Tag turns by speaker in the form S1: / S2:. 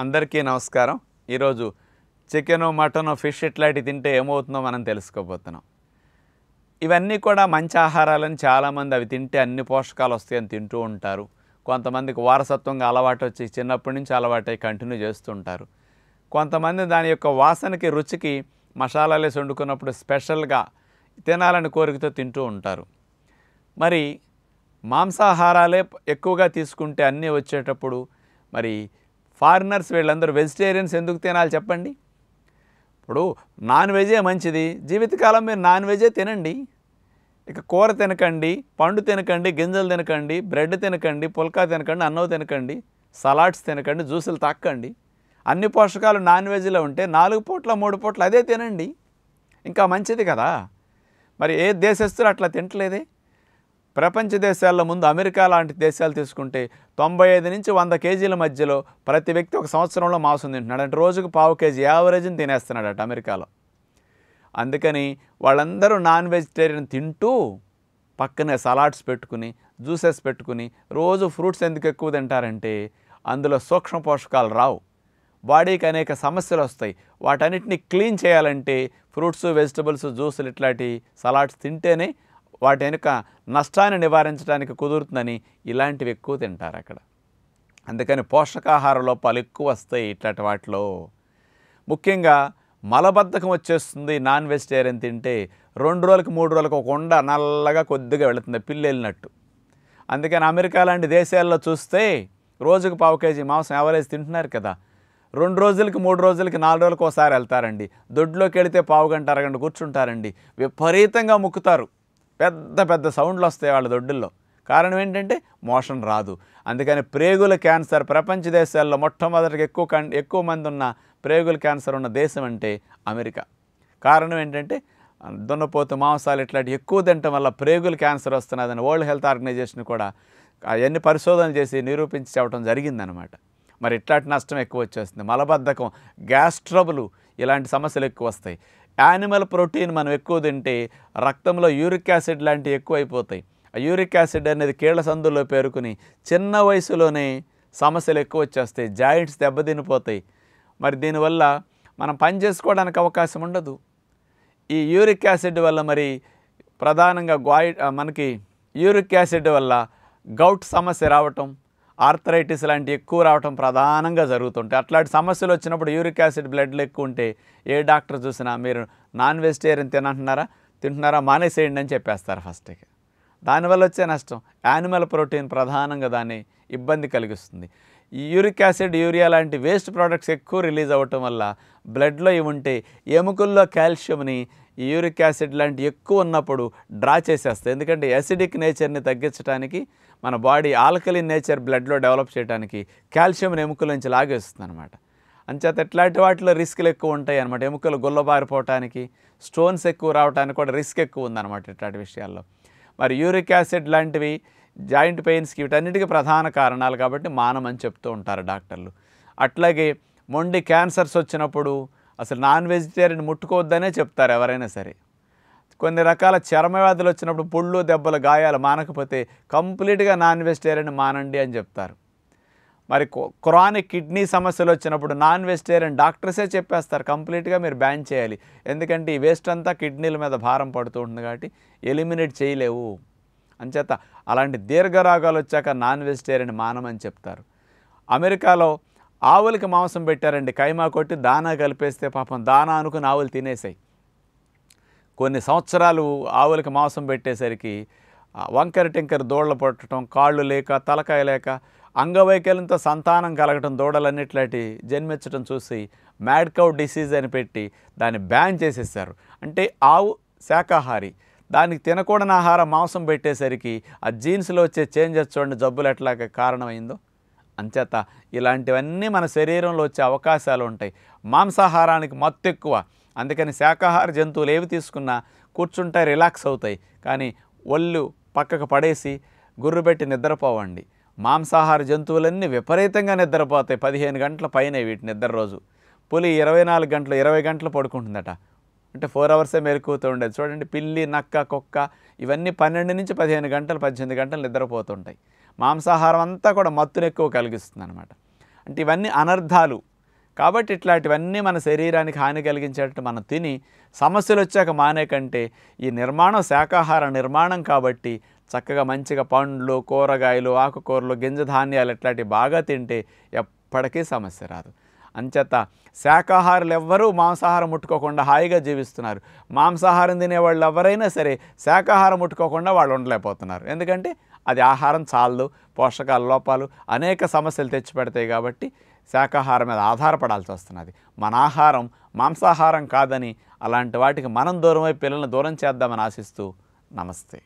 S1: అందరికీ నమస్కారం ఈరోజు చికెను మటనో ఫిష్ ఇట్లాంటివి తింటే ఏమవుతుందో మనం తెలుసుకోబోతున్నాం ఇవన్నీ కూడా మంచి ఆహారాలని చాలామంది అవి తింటే అన్ని పోషకాలు వస్తాయని తింటూ ఉంటారు కొంతమందికి వారసత్వంగా అలవాటు వచ్చి చిన్నప్పటి నుంచి అలవాటై కంటిన్యూ చేస్తుంటారు కొంతమంది దాని యొక్క వాసనకి రుచికి మసాలాలు వేసి వండుకున్నప్పుడు స్పెషల్గా తినాలని కోరికతో తింటూ ఉంటారు మరి మాంసాహారాలే ఎక్కువగా తీసుకుంటే అన్నీ వచ్చేటప్పుడు మరి ఫారినర్స్ వీళ్ళందరూ వెజిటేరియన్స్ ఎందుకు తినాలి చెప్పండి ఇప్పుడు నాన్ వెజే మంచిది జీవితకాలం మీరు నాన్ వెజే తినండి ఇక కూర తినకండి పండు తినకండి గింజలు తినకండి బ్రెడ్ తినకండి పుల్కా తినకండి అన్నం తినకండి సలాడ్స్ తినకండి జ్యూసులు తాక్కండి అన్ని పోషకాలు నాన్ వెజ్లో ఉంటే నాలుగు పూట్ల మూడు పూట్ల అదే తినండి ఇంకా మంచిది కదా మరి ఏ దేశస్తులు అట్లా తింటలేదే ప్రపంచ దేశాల్లో ముందు అమెరికా లాంటి దేశాలు తీసుకుంటే తొంభై ఐదు నుంచి వంద కేజీల మధ్యలో ప్రతి వ్యక్తి ఒక సంవత్సరంలో మాంసం తింటున్నాడు అంటే రోజుకు పావు కేజీ యావరేజ్ని తినేస్తున్నాడట అమెరికాలో అందుకని వాళ్ళందరూ నాన్ వెజిటేరియన్ తింటూ పక్కనే సలాడ్స్ పెట్టుకుని జ్యూసెస్ పెట్టుకుని రోజు ఫ్రూట్స్ ఎందుకు ఎక్కువ తింటారంటే అందులో సూక్ష్మ పోషకాలు రావు బాడీకి అనేక సమస్యలు వస్తాయి వాటన్నిటిని క్లీన్ చేయాలంటే ఫ్రూట్స్ వెజిటబుల్స్ జ్యూసులు ఇట్లాంటి సలాడ్స్ తింటేనే వాటి వెనుక నష్టాన్ని నివారించడానికి కుదురుతుందని ఇలాంటివి ఎక్కువ తింటారు అక్కడ అందుకని పోషకాహార లోపాలు ఎక్కువ వస్తాయి ఇట్లాంటి వాటిలో ముఖ్యంగా మలబద్ధకం వచ్చేస్తుంది నాన్ వెజిటేరియన్ తింటే రెండు రోజులకు మూడు రోజులకు ఒక ఉండ నల్లగా కొద్దిగా వెళుతుంది పిల్లి వెళ్ళినట్టు అందుకని అమెరికా లాంటి దేశాల్లో చూస్తే రోజుకు పావు కేజీ మాంసం యావరేజ్ తింటున్నారు కదా రెండు రోజులకి మూడు రోజులకి నాలుగు రోజులకు ఒకసారి వెళ్తారండి దొడ్లోకి వెళితే పావు గంట అరగంట కూర్చుంటారండి విపరీతంగా ముక్కుతారు పెద్ద పెద్ద సౌండ్లు వస్తాయి వాళ్ళ దొడ్డుల్లో కారణం ఏంటంటే మోషన్ రాదు అందుకని ప్రేగుల క్యాన్సర్ ప్రపంచ దేశాల్లో మొట్టమొదటికి ఎక్కువ కం ఎక్కువ మంది ఉన్న ప్రేగుల క్యాన్సర్ ఉన్న దేశం అంటే అమెరికా కారణం ఏంటంటే దున్నపోతు మాంసాలు ఇట్లాంటి ఎక్కువ తినటం వల్ల ప్రేగుల క్యాన్సర్ వస్తున్నదని వరల్డ్ హెల్త్ ఆర్గనైజేషన్ కూడా అవన్నీ పరిశోధనలు చేసి నిరూపించి చెప్పడం జరిగిందనమాట మరి ఇట్లాంటి నష్టం ఎక్కువ వచ్చేస్తుంది మలబద్ధకం గ్యాస్ ట్రబులు ఇలాంటి సమస్యలు ఎక్కువ వస్తాయి యానిమల్ ప్రోటీన్ మనం ఎక్కువ తింటే రక్తంలో యూరిక్ యాసిడ్ లాంటివి ఎక్కువైపోతాయి ఆ యూరిక్ యాసిడ్ అనేది కీళ్ళ సందుల్లో పేరుకుని చిన్న వయసులోనే సమస్యలు ఎక్కువ వచ్చేస్తాయి జాయింట్స్ దెబ్బతినిపోతాయి మరి దీనివల్ల మనం పని చేసుకోవడానికి అవకాశం ఉండదు ఈ యూరిక్ యాసిడ్ వల్ల మరి ప్రధానంగా గ్వాయి మనకి యూరిక్ యాసిడ్ వల్ల గౌట్ సమస్య రావటం ఆర్థరైటిస్ లాంటివి ఎక్కువ రావటం ప్రధానంగా జరుగుతుంటాయి అట్లాంటి సమస్యలు వచ్చినప్పుడు యూరిక్ యాసిడ్ బ్లడ్లు ఎక్కువ ఉంటే ఏ డాక్టర్ చూసినా మీరు నాన్ వెజిటేరియన్ తినంటున్నారా తింటున్నారా మానేసేయండి అని చెప్పేస్తారు ఫస్ట్కి దానివల్ల వచ్చే నష్టం యానిమల్ ప్రోటీన్ ప్రధానంగా దాన్ని ఇబ్బంది కలిగిస్తుంది యూరిక్ యాసిడ్ యూరియా లాంటి వేస్ట్ ప్రోడక్ట్స్ ఎక్కువ రిలీజ్ అవ్వటం వల్ల బ్లడ్లో ఇవి ఉంటే ఎముకల్లో కాల్షియంని యూరిక్ యాసిడ్ లాంటి ఎక్కువ ఉన్నప్పుడు డ్రా చేసేస్తాయి ఎందుకంటే యాసిడిక్ నేచర్ని తగ్గించడానికి మన బాడీ ఆల్కలిన్ నేచర్ బ్లడ్లో డెవలప్ చేయడానికి కాల్షియం ఎముకలోంచి లాగేస్తుంది అనమాట అంచేత ఇట్లాంటి వాటిలో రిస్క్లు ఎక్కువ ఉంటాయి అనమాట ఎముకలు గుల్లబారిపోవటానికి స్టోన్స్ ఎక్కువ రావడానికి కూడా రిస్క్ ఎక్కువ ఉందన్నమాట ఇట్లాంటి విషయాల్లో మరి యూరిక్ యాసిడ్ లాంటివి జాయింట్ పెయిన్స్కి వీటన్నిటికీ ప్రధాన కారణాలు కాబట్టి మానమని చెప్తూ ఉంటారు డాక్టర్లు అట్లాగే మొండి క్యాన్సర్స్ వచ్చినప్పుడు అసలు నాన్ వెజిటేరియన్ ముట్టుకోవద్దనే చెప్తారు ఎవరైనా సరే కొన్ని రకాల చర్మవ్యాధులు వచ్చినప్పుడు పుళ్ళు దెబ్బలు గాయాలు మానకపోతే కంప్లీట్గా నాన్ వెజిటేరియన్ మానండి అని చెప్తారు మరి క్రానిక్ కిడ్నీ సమస్యలు వచ్చినప్పుడు నాన్ వెజిటేరియన్ డాక్టర్సే చెప్పేస్తారు కంప్లీట్గా మీరు బ్యాన్ చేయాలి ఎందుకంటే ఈ వేస్ట్ అంతా కిడ్నీల మీద భారం పడుతూ ఉంటుంది కాబట్టి ఎలిమినేట్ చేయలేవు అంచేత అలాంటి దీర్ఘరాగాలు వచ్చాక నాన్ వెజిటేరియన్ మానమని చెప్తారు అమెరికాలో ఆవులకి మాంసం పెట్టారండి కైమా కొట్టి దానా కలిపేస్తే పాపం దానా అనుకుని ఆవులు తినేసాయి కొన్ని సంవత్సరాలు ఆవులకి మాంసం పెట్టేసరికి వంకర టింకర దూడలు పట్టడం కాళ్ళు లేక తలకాయ లేక అంగవైకల్యంతో సంతానం కలగటం దూడలన్నిట్లాంటి జన్మించడం చూసి మ్యాడ్కౌ డిసీజ్ అని పెట్టి దాన్ని బ్యాన్ చేసేసారు అంటే ఆవు శాకాహారి దానికి తినకూడని ఆహారం మాంసం పెట్టేసరికి ఆ జీన్స్లో వచ్చే చేంజెస్ చూడండి జబ్బులు ఎట్లాగ కారణమైందో అంచేత ఇలాంటివన్నీ మన శరీరంలో వచ్చే అవకాశాలు ఉంటాయి మాంసాహారానికి మత్తు ఎక్కువ అందుకని శాకాహార జంతువులు ఏవి తీసుకున్నా కూర్చుంటే రిలాక్స్ అవుతాయి కానీ ఒళ్ళు పక్కకు పడేసి గుర్రుపెట్టి నిద్రపోవండి మాంసాహార జంతువులన్నీ విపరీతంగా నిద్రపోతాయి పదిహేను గంటల పైన వీటి నిద్ర రోజు పులి ఇరవై నాలుగు గంటలు ఇరవై గంటలు పడుకుంటుందట అంటే ఫోర్ అవర్సే మెలకుతూ ఉండేది చూడండి పిల్లి నక్క కుక్క ఇవన్నీ పన్నెండు నుంచి పదిహేను గంటలు పద్దెనిమిది గంటలు నిద్రపోతుంటాయి మాంసాహారం అంతా కూడా మత్తును ఎక్కువ కలిగిస్తుంది అనమాట అంటే ఇవన్నీ అనర్థాలు కాబట్టి ఇట్లాంటివన్నీ మన శరీరానికి హాని కలిగించేటట్టు మనం తిని సమస్యలు వచ్చాక మానే కంటే ఈ నిర్మాణం శాకాహార నిర్మాణం కాబట్టి చక్కగా మంచిగా పండ్లు కూరగాయలు ఆకుకూరలు గింజ ధాన్యాలు ఇట్లాంటివి బాగా తింటే ఎప్పటికీ సమస్య రాదు అంచేత శాకాహారులు ఎవ్వరూ మాంసాహారం ముట్టుకోకుండా హాయిగా జీవిస్తున్నారు మాంసాహారం తినే వాళ్ళు ఎవరైనా సరే శాకాహారం ముట్టుకోకుండా వాళ్ళు ఉండలేకపోతున్నారు ఎందుకంటే అది ఆహారం చాలదు పోషకాల లోపాలు అనేక సమస్యలు తెచ్చిపెడతాయి కాబట్టి శాకాహారం మీద ఆధారపడాల్సి వస్తున్నది మన ఆహారం మాంసాహారం కాదని అలాంటి వాటికి మనం దూరమై పిల్లల్ని దూరం చేద్దామని ఆశిస్తూ నమస్తే